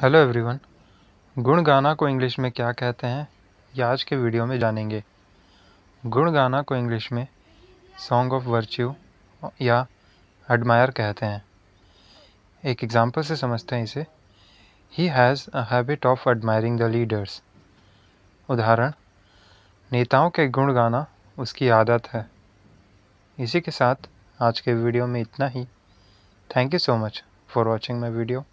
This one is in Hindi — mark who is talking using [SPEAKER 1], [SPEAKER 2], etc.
[SPEAKER 1] हेलो एवरीवन गाना को इंग्लिश में क्या कहते हैं ये आज के वीडियो में जानेंगे गुण गाना को इंग्लिश में सॉन्ग ऑफ वर्च्यू या एडमायर कहते हैं एक एग्जांपल से समझते हैं इसे he has a habit of admiring the leaders उदाहरण नेताओं के गुण गाना उसकी आदत है इसी के साथ आज के वीडियो में इतना ही thank you so much for watching my video